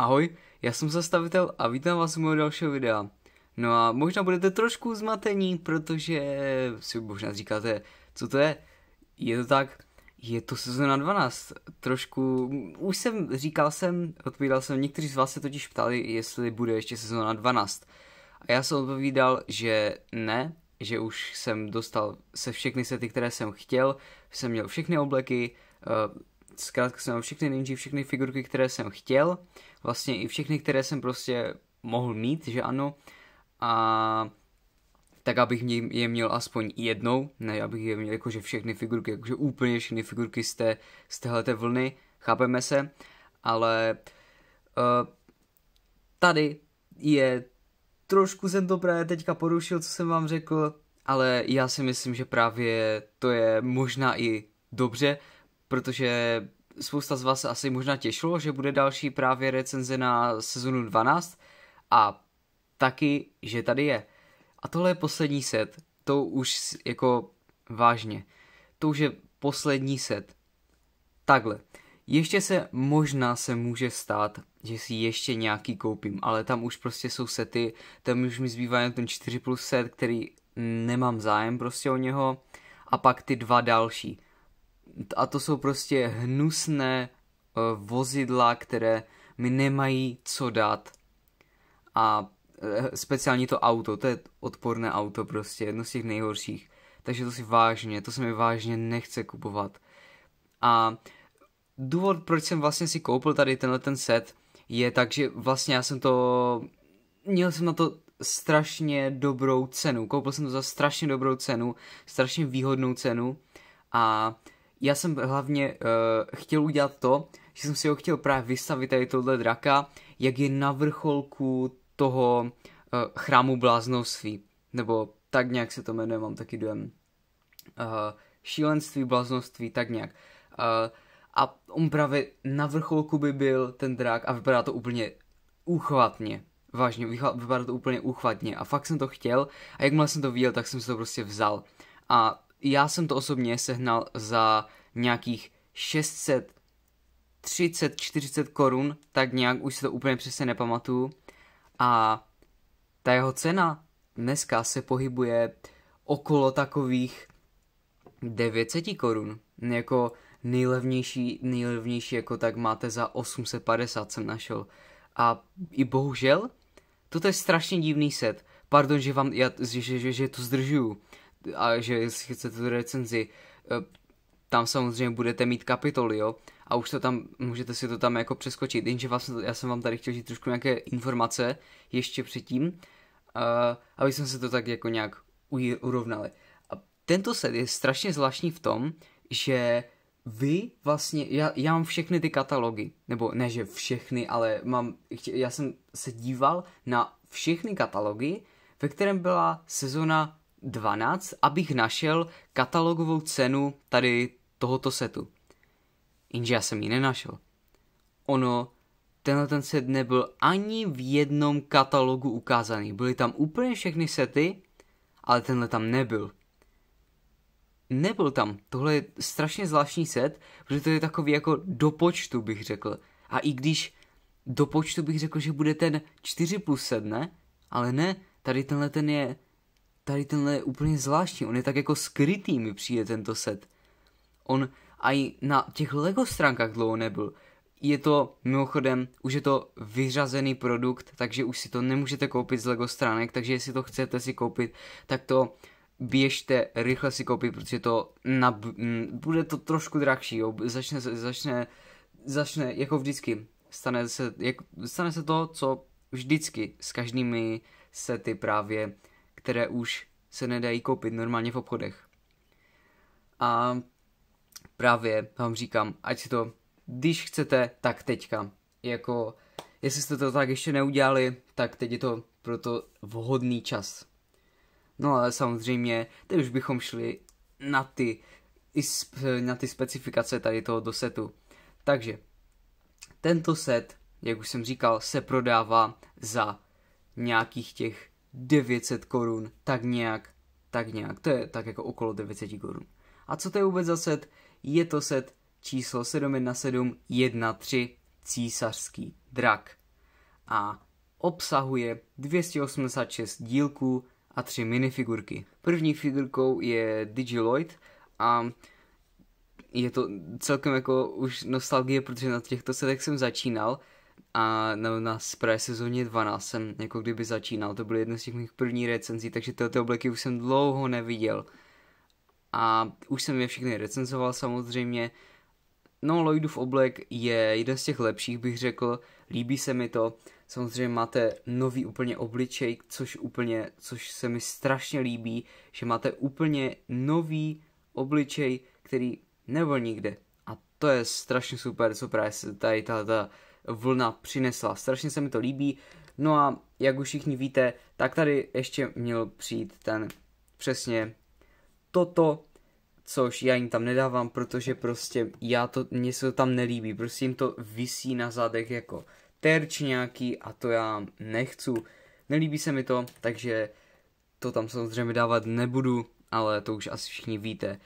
Ahoj, já jsem zastavitel a vítám vás u mého dalšího videa. No a možná budete trošku zmatení, protože si možná říkáte, co to je. Je to tak, je to sezona 12, trošku, už jsem, říkal jsem, odpovídal jsem, někteří z vás se totiž ptali, jestli bude ještě sezona 12. A já jsem odpovídal, že ne, že už jsem dostal se všechny sety, které jsem chtěl, jsem měl všechny obleky, eh, zkrátka jsem měl všechny ninji, všechny figurky, které jsem chtěl vlastně i všechny, které jsem prostě mohl mít, že ano. A tak abych je měl aspoň jednou, ne abych je měl jakože všechny figurky, jakože úplně všechny figurky z, té, z téhleté vlny, chápeme se, ale uh, tady je trošku jsem to právě teďka porušil, co jsem vám řekl, ale já si myslím, že právě to je možná i dobře, protože spousta z vás asi možná těšilo, že bude další právě recenze na sezonu 12 a taky, že tady je. A tohle je poslední set, to už jako vážně, to už je poslední set. Takhle, ještě se možná se může stát, že si ještě nějaký koupím, ale tam už prostě jsou sety, tam už mi zbývá jen ten 4 plus set, který nemám zájem prostě o něho a pak ty dva další. A to jsou prostě hnusné uh, vozidla, které mi nemají co dát. A uh, eh, speciálně to auto, to je odporné auto prostě, jedno z těch nejhorších. Takže to si vážně, to se mi vážně nechce kupovat. A důvod, proč jsem vlastně si koupil tady tenhle ten set, je tak, že vlastně já jsem to... Měl jsem na to strašně dobrou cenu. Koupil jsem to za strašně dobrou cenu, strašně výhodnou cenu a já jsem hlavně uh, chtěl udělat to, že jsem si ho chtěl právě vystavit tady tohle draka, jak je na vrcholku toho uh, chrámu bláznovství, nebo tak nějak se to jmenuje, mám taky dojem. Uh, šílenství, bláznoství, tak nějak. Uh, a on právě na vrcholku by byl ten drak a vypadá to úplně uchvatně, Vážně, vypadá to úplně uchvatně a fakt jsem to chtěl a jakmile jsem to viděl, tak jsem si to prostě vzal. A já jsem to osobně sehnal za nějakých 600 30, 40 korun, tak nějak už si to úplně přesně nepamatuju. A ta jeho cena dneska se pohybuje okolo takových 900 korun. Jako nejlevnější, nejlevnější jako tak máte za 850 jsem našel. A i bohužel, toto je strašně divný set. Pardon, že vám, já, že, že, že to zdržuju a že jestli chcete tu recenzi, eh, tam samozřejmě budete mít kapitoly, jo, a už to tam, můžete si to tam jako přeskočit, jenže vlastně, já jsem vám tady chtěl říct trošku nějaké informace ještě předtím, uh, aby jsme se to tak jako nějak urovnali. A tento set je strašně zvláštní v tom, že vy vlastně, já, já mám všechny ty katalogy, nebo ne, že všechny, ale mám, já jsem se díval na všechny katalogy, ve kterém byla sezona 12, abych našel katalogovou cenu tady tohoto setu. Jinže já jsem ji nenašel. Ono, tenhle ten set nebyl ani v jednom katalogu ukázaný. Byly tam úplně všechny sety, ale tenhle tam nebyl. Nebyl tam. Tohle je strašně zvláštní set, protože to je takový jako do počtu, bych řekl. A i když do počtu bych řekl, že bude ten 4 plus 7, ne? Ale ne, tady tenhle ten je tady tenhle je úplně zvláštní, on je tak jako skrytý mi přijde tento set. On i na těch LEGO stránkách dlouho nebyl. Je to, mimochodem, už je to vyřazený produkt, takže už si to nemůžete koupit z LEGO stránek, takže jestli to chcete si koupit, tak to běžte rychle si koupit, protože to nab- m, bude to trošku drahší, jo. Začne, začne, začne jako vždycky. Stane se, jak, stane se to, co vždycky s každými sety právě které už se nedají koupit normálně v obchodech. A právě vám říkám, ať si to, když chcete, tak teďka. Jako, jestli jste to tak ještě neudělali, tak teď je to proto vhodný čas. No ale samozřejmě, teď už bychom šli na ty, na ty specifikace tady toho do setu. Takže, tento set, jak už jsem říkal, se prodává za nějakých těch 900 korun, tak nějak, tak nějak, to je tak jako okolo 900 korun. A co to je vůbec za set? Je to set číslo 71713 císařský drak a obsahuje 286 dílků a tři minifigurky. První figurkou je Digiloid a je to celkem jako už nostalgie, protože na těchto setech jsem začínal, a na, na Spray sezóně 12 jsem jako kdyby začínal, to byly jedno z těch mých prvních recenzí, takže tyhle obleky už jsem dlouho neviděl. A už jsem je všechny recenzoval samozřejmě. No, Lloydův oblek je jeden z těch lepších, bych řekl, líbí se mi to. Samozřejmě máte nový úplně obličej, což úplně, což se mi strašně líbí, že máte úplně nový obličej, který nebyl nikde. A to je strašně super, co právě tady ta, ta vlna přinesla. Strašně se mi to líbí. No a jak už všichni víte, tak tady ještě měl přijít ten přesně toto, což já jim tam nedávám, protože prostě já to, mně se to tam nelíbí, prostě jim to vysí na zádech jako terč nějaký a to já nechci. Nelíbí se mi to, takže to tam samozřejmě dávat nebudu, ale to už asi všichni víte.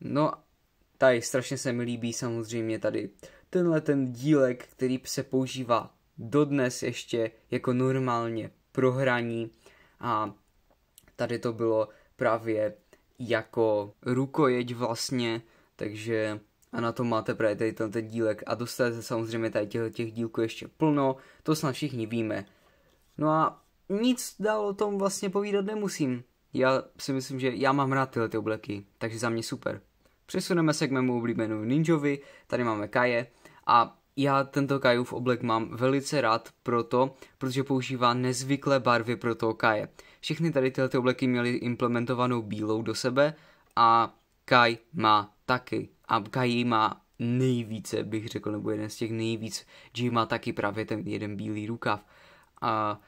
No, tady strašně se mi líbí samozřejmě tady uh, tenhle ten dílek, který se používá dodnes ještě jako normálně prohraní a tady to bylo právě jako rukojeď vlastně, takže a na to máte právě tady ten dílek a dostanete samozřejmě tady těch, těch dílků ještě plno, to snad všichni víme. No a nic dál o tom vlastně povídat nemusím. Já si myslím, že já mám rád tyhle ty obleky, takže za mě super. Přesuneme se k mému oblíbenému ninjovi, tady máme Kaje, a já tento kajův oblek mám velice rád proto, protože používá nezvyklé barvy pro toho Kaje. Všechny tady tyhle obleky měly implementovanou bílou do sebe a Kaj má taky. A Kaj má nejvíce, bych řekl, nebo jeden z těch nejvíc. Jay má taky právě ten jeden bílý rukav. A,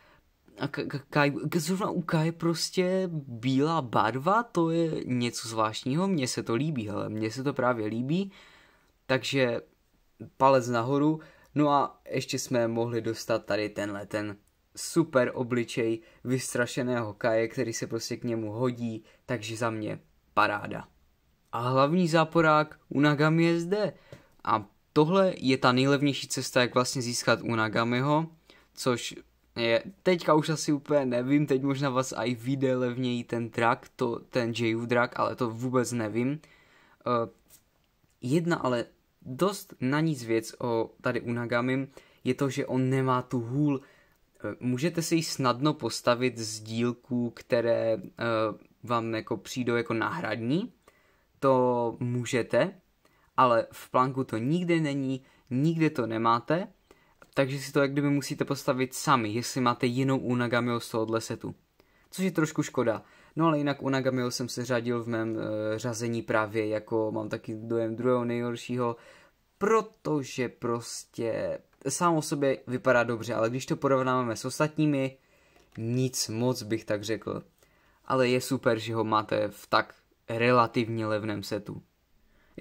a Kai, zrovna u Kai prostě bílá barva, to je něco zvláštního, mně se to líbí, ale mně se to právě líbí. Takže palec nahoru. No a ještě jsme mohli dostat tady tenhle ten super obličej vystrašeného Kaje, který se prostě k němu hodí, takže za mě paráda. A hlavní záporák Unagami je zde. A tohle je ta nejlevnější cesta, jak vlastně získat Unagamiho, což je, teďka už asi úplně nevím, teď možná vás aj vyjde levněji ten drak, to, ten J.U. drak, ale to vůbec nevím. Uh, jedna ale dost na nic věc o tady Unagamim je to, že on nemá tu hůl. Eh, můžete si ji snadno postavit z dílků, které eh, vám jako přijdou jako náhradní, to můžete, ale v plánku to nikde není, nikde to nemáte, takže si to jak kdyby musíte postavit sami, jestli máte jinou Unagami z tohohle setu. Což je trošku škoda. No ale jinak Nagamiho jsem se řadil v mém uh, řazení právě jako mám taky dojem druhého nejhoršího, protože prostě sám o sobě vypadá dobře, ale když to porovnáme s ostatními, nic moc bych tak řekl. Ale je super, že ho máte v tak relativně levném setu.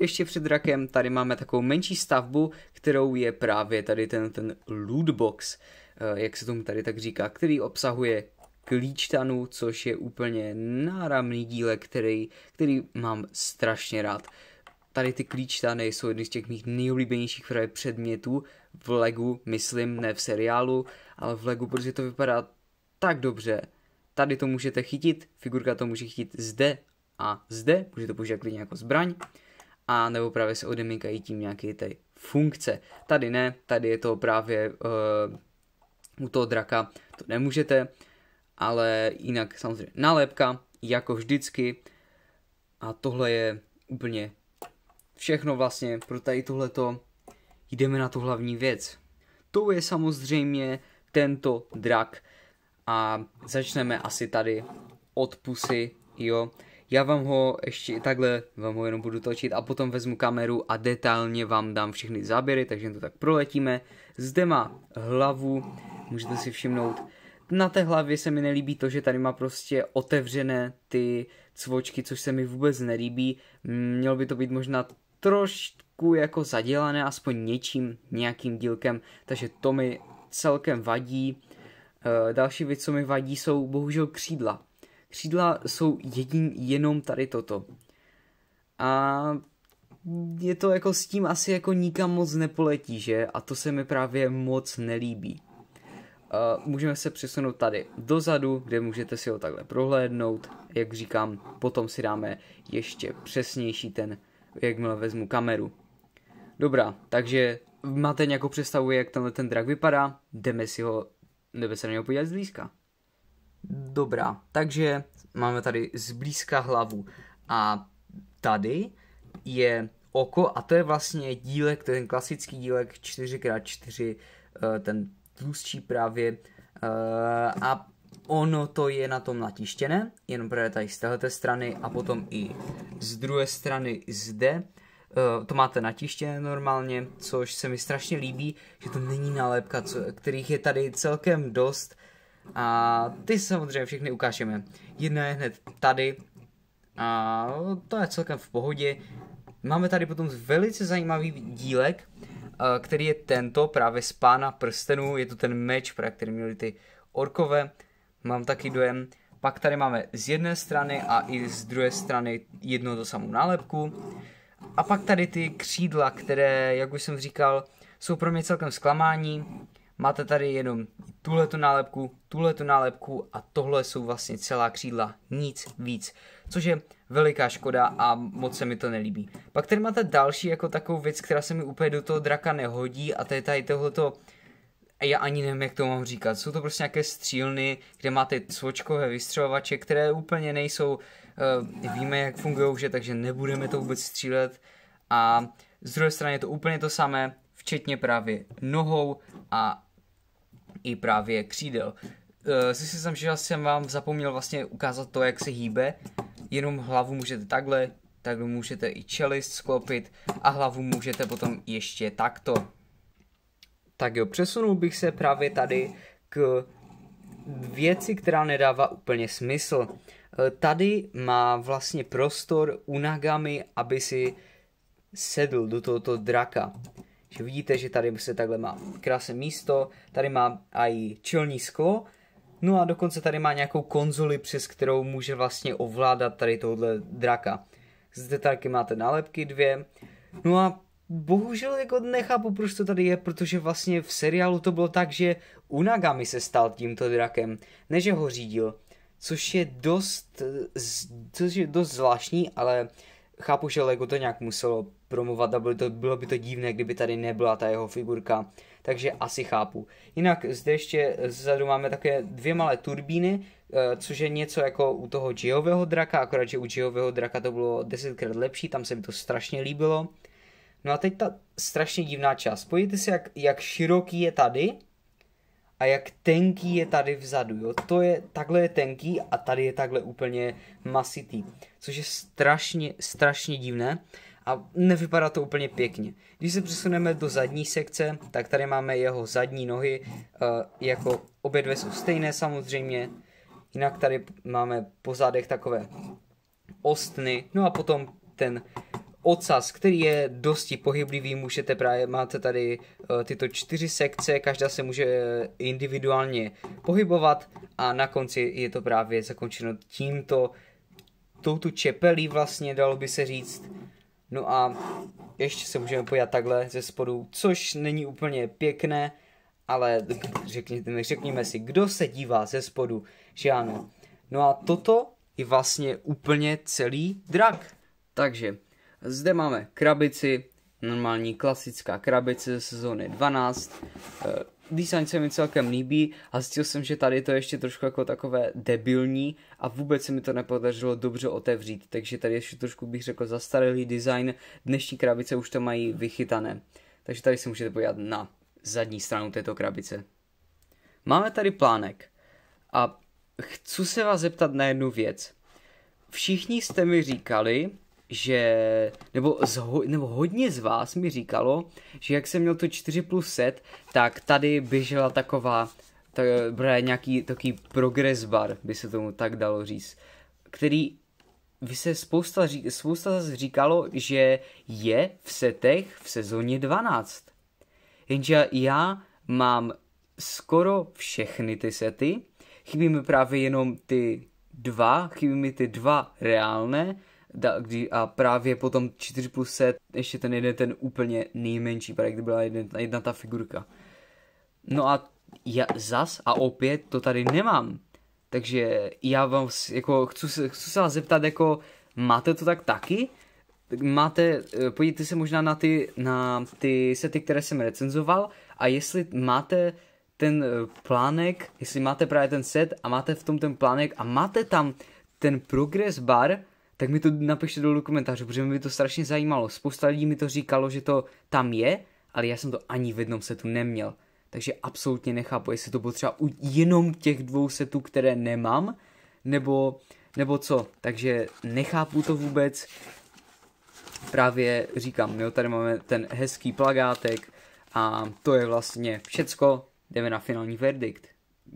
Ještě před rakem tady máme takovou menší stavbu, kterou je právě tady ten, ten lootbox, eh, jak se tomu tady tak říká, který obsahuje Klíčtanu, což je úplně náramný dílek, který, který mám strašně rád. Tady ty klíčtany jsou jedny z těch mých nejoblíbenějších právě předmětů v Legu, myslím, ne v seriálu, ale v Legu, protože to vypadá tak dobře. Tady to můžete chytit, figurka to může chytit zde a zde, můžete použít klidně jako zbraň, a nebo právě se odemykají tím nějaké ty funkce. Tady ne, tady je to právě uh, u toho draka, to nemůžete, ale jinak samozřejmě nálepka, jako vždycky. A tohle je úplně všechno vlastně pro tady tohleto. Jdeme na tu hlavní věc. To je samozřejmě tento drak. A začneme asi tady od pusy, jo. Já vám ho ještě takhle, vám ho jenom budu točit a potom vezmu kameru a detailně vám dám všechny záběry, takže to tak proletíme. Zde má hlavu, můžete si všimnout, na té hlavě se mi nelíbí to, že tady má prostě otevřené ty cvočky, což se mi vůbec nelíbí. Mělo by to být možná trošku jako zadělané, aspoň něčím, nějakým dílkem, takže to mi celkem vadí. Eh, další věc, co mi vadí, jsou bohužel křídla. Křídla jsou jedin, jenom tady toto. A je to jako s tím asi jako nikam moc nepoletí, že? A to se mi právě moc nelíbí. Uh, můžeme se přesunout tady dozadu, kde můžete si ho takhle prohlédnout. Jak říkám, potom si dáme ještě přesnější ten, jakmile vezmu kameru. Dobrá, takže máte nějakou představu, jak tenhle ten drak vypadá? Jdeme si ho, jdeme se na něho podívat zblízka. Dobrá, takže máme tady zblízka hlavu a tady je oko a to je vlastně dílek, ten klasický dílek 4x4, eh, ten tlustší právě eh, a ono to je na tom natištěné, jenom právě tady z této strany a potom i z druhé strany zde. Eh, to máte natištěné normálně, což se mi strašně líbí, že to není nálepka, kterých je tady celkem dost. A ty samozřejmě všechny ukážeme. Jedna je hned tady a to je celkem v pohodě. Máme tady potom velice zajímavý dílek, Eh, který je tento právě z pána prstenů, je to ten meč, pro který měli ty orkové, mám taky dojem. Pak tady máme z jedné strany a i z druhé strany jedno to samou nálepku. A pak tady ty křídla, které, jak už jsem říkal, jsou pro mě celkem zklamání. Máte tady jenom tuhletu nálepku, tuhletu nálepku a tohle jsou vlastně celá křídla, nic víc, což je veliká škoda a moc se mi to nelíbí. Pak tady máte další jako takovou věc, která se mi úplně do toho draka nehodí a to je tady tohleto, já ani nevím, jak to mám říkat, jsou to prostě nějaké střílny, kde máte svočkové vystřelovače, které úplně nejsou, uh, víme jak fungují, že takže nebudeme to vůbec střílet a z druhé strany je to úplně to samé, včetně právě nohou a i právě křídel. Uh, si jsem, že jsem vám zapomněl vlastně ukázat to, jak se hýbe. Jenom hlavu můžete takhle, tak můžete i čelist sklopit a hlavu můžete potom ještě takto. Tak jo, přesunul bych se právě tady k věci, která nedává úplně smysl. Eh, tady má vlastně prostor Nagami, aby si sedl do tohoto draka. Že vidíte, že tady se takhle má krásné místo, tady má i čelní sklo, no a dokonce tady má nějakou konzoli, přes kterou může vlastně ovládat tady tohle draka. Zde taky máte nálepky dvě, no a bohužel jako nechápu, proč to tady je, protože vlastně v seriálu to bylo tak, že Unagami se stal tímto drakem, než ho řídil, což je dost, eh, což je dost zvláštní, ale chápu, že Lego to nějak muselo promovat a bylo, to, bylo by to divné, kdyby tady nebyla ta jeho figurka, takže asi chápu. Jinak zde ještě zadu máme také dvě malé turbíny, eh, což je něco jako u toho Geového draka, akorát, že u Geového draka to bylo desetkrát lepší, tam se mi to strašně líbilo. No a teď ta strašně divná část. Pojďte si, jak, jak široký je tady a jak tenký je tady vzadu, jo. To je, takhle je tenký a tady je takhle úplně masitý, což je strašně, strašně divné a nevypadá to úplně pěkně. Když se přesuneme do zadní sekce, tak tady máme jeho zadní nohy, eh, jako obě dvě jsou stejné samozřejmě, jinak tady máme po zádech takové ostny, no a potom ten ocas, který je dosti pohyblivý, můžete právě, máte tady uh, tyto čtyři sekce, každá se může eh, individuálně pohybovat a na konci je to právě zakončeno tímto, touto čepelí vlastně, dalo by se říct. No a ještě se můžeme pojat takhle ze spodu, což není úplně pěkné, ale řekněme, řekněme si, kdo se dívá ze spodu, že ano. No a toto je vlastně úplně celý drak. Takže zde máme krabici, normální klasická krabice ze sezóny 12. Eh, design se mi celkem líbí a zjistil jsem, že tady to je ještě trošku jako takové debilní a vůbec se mi to nepodařilo dobře otevřít, takže tady ještě trošku bych řekl zastaralý design, dnešní krabice už to mají vychytané. Takže tady se můžete podívat na zadní stranu této krabice. Máme tady plánek a chci se vás zeptat na jednu věc. Všichni jste mi říkali, že, nebo, zho, nebo hodně z vás mi říkalo, že jak jsem měl to 4 plus set, tak tady běžela taková, to bude nějaký takový progress bar, by se tomu tak dalo říct, který by se spousta, spousta zase říkalo, že je v setech v sezóně 12. Jenže já mám skoro všechny ty sety, chybí mi právě jenom ty dva, chybí mi ty dva reálné, da, kdy, a právě potom 4 plus set ještě ten jeden ten úplně nejmenší, právě kdy byla jedna, jedna ta figurka. No a já zas a opět to tady nemám. Takže já vám jako chci se, chci se vás zeptat jako máte to tak taky? Máte, eh, podívejte se možná na ty, na ty sety, které jsem recenzoval a jestli máte ten eh, plánek, jestli máte právě ten set a máte v tom ten plánek a máte tam ten progress bar, tak mi to napište dolů do komentářů, protože mi to strašně zajímalo. Spousta lidí mi to říkalo, že to tam je, ale já jsem to ani v jednom setu neměl. Takže absolutně nechápu, jestli to bylo třeba u jenom těch dvou setů, které nemám, nebo, nebo co. Takže nechápu to vůbec. Právě říkám, jo, tady máme ten hezký plagátek a to je vlastně všecko. Jdeme na finální verdikt.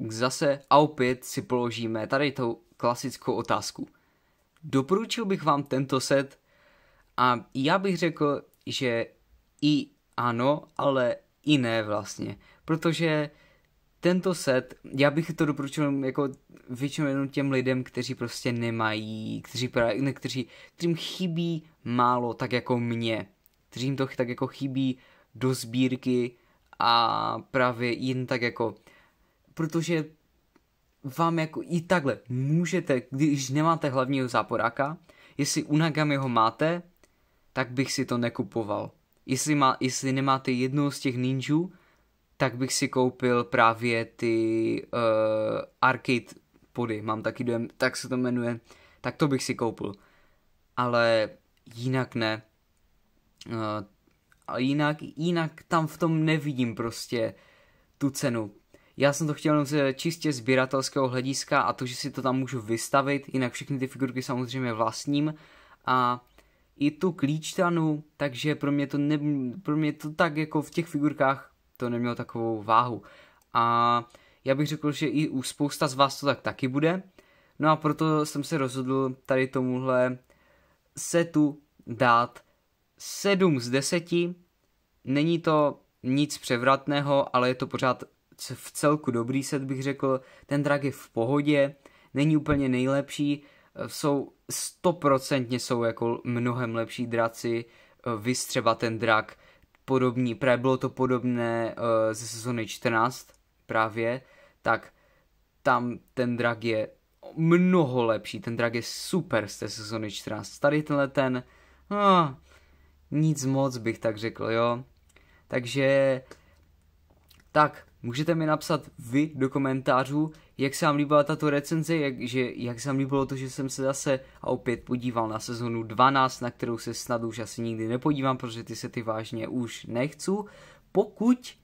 Zase a opět si položíme tady tou klasickou otázku Doporučil bych vám tento set a já bych řekl, že i ano, ale i ne vlastně, protože tento set, já bych to doporučil jako většinou jenom těm lidem, kteří prostě nemají, kteří, právě, kteří, kterým chybí málo, tak jako mě, kteří jim to tak jako chybí do sbírky a právě jen tak jako, protože vám jako i takhle můžete, když nemáte hlavního záporáka, jestli Unagami ho máte, tak bych si to nekupoval. Jestli, má, jestli nemáte jednoho z těch ninjů, tak bych si koupil právě ty uh, arcade pody, mám taky dojem, tak se to jmenuje, tak to bych si koupil. Ale jinak ne. Uh, a jinak, jinak tam v tom nevidím prostě tu cenu. Já jsem to chtěl jenom z čistě sběratelského hlediska a to, že si to tam můžu vystavit, jinak všechny ty figurky samozřejmě vlastním a i tu klíčtanu, takže pro mě to, ne, pro mě to tak jako v těch figurkách to nemělo takovou váhu. A já bych řekl, že i u spousta z vás to tak taky bude. No a proto jsem se rozhodl tady tomuhle setu dát 7 z 10. Není to nic převratného, ale je to pořád v celku dobrý set, bych řekl. Ten drak je v pohodě, není úplně nejlepší, jsou stoprocentně jsou jako mnohem lepší draci, Vystřeba ten drak podobný, právě bylo to podobné eh, ze sezony 14 právě, tak tam ten drak je mnoho lepší, ten drak je super z té sezony 14. Tady tenhle ten, no, nic moc bych tak řekl, jo. Takže tak můžete mi napsat vy do komentářů, jak se vám líbila tato recenze, jak, že, jak se vám líbilo to, že jsem se zase a opět podíval na sezonu 12, na kterou se snad už asi nikdy nepodívám, protože ty se ty vážně už nechcu. Pokud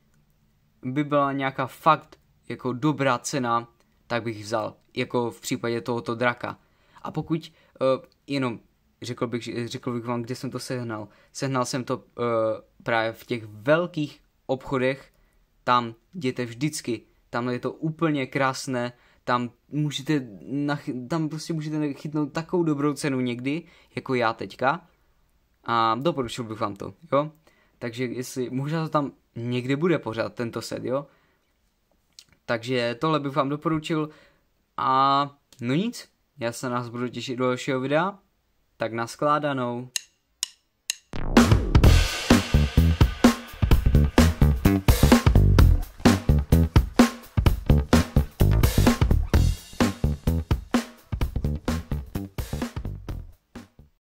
by byla nějaká fakt jako dobrá cena, tak bych vzal, jako v případě tohoto draka. A pokud, uh, jenom řekl bych, řekl bych vám, kde jsem to sehnal. Sehnal jsem to uh, právě v těch velkých obchodech, tam jděte vždycky. Tam je to úplně krásné, tam můžete, tam prostě můžete chytnout takovou dobrou cenu někdy, jako já teďka. A doporučil bych vám to, jo? Takže jestli, možná to tam někdy bude pořád tento set, jo? Takže tohle bych vám doporučil a no nic, já se nás budu těšit do dalšího videa, tak naskládanou.